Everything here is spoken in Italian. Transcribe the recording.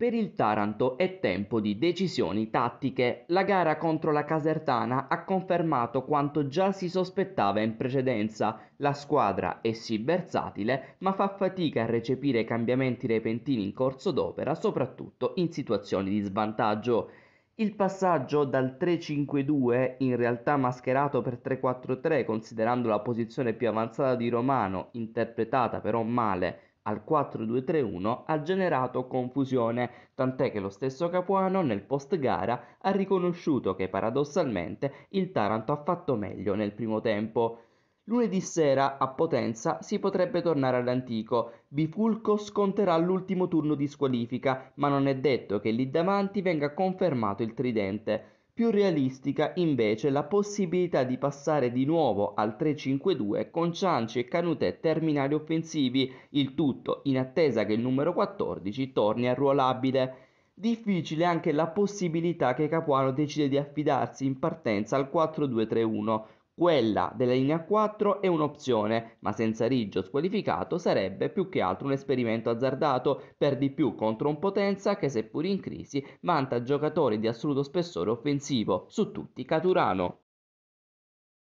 Per il Taranto è tempo di decisioni tattiche. La gara contro la Casertana ha confermato quanto già si sospettava in precedenza. La squadra è sì versatile, ma fa fatica a recepire cambiamenti repentini in corso d'opera, soprattutto in situazioni di svantaggio. Il passaggio dal 3-5-2, in realtà mascherato per 3-4-3, considerando la posizione più avanzata di Romano, interpretata però male al 4-2-3-1 ha generato confusione, tant'è che lo stesso Capuano nel post gara ha riconosciuto che paradossalmente il Taranto ha fatto meglio nel primo tempo. Lunedì sera a Potenza si potrebbe tornare all'antico. Bifulco sconterà l'ultimo turno di squalifica, ma non è detto che lì davanti venga confermato il tridente. Più realistica invece la possibilità di passare di nuovo al 3-5-2 con Cianci e Canutè terminali offensivi, il tutto in attesa che il numero 14 torni a ruolabile. Difficile anche la possibilità che Capuano decide di affidarsi in partenza al 4-2-3-1 quella della linea 4 è un'opzione, ma senza Riggio squalificato sarebbe più che altro un esperimento azzardato, per di più contro un potenza che seppur in crisi vanta giocatori di assoluto spessore offensivo, su tutti Caturano.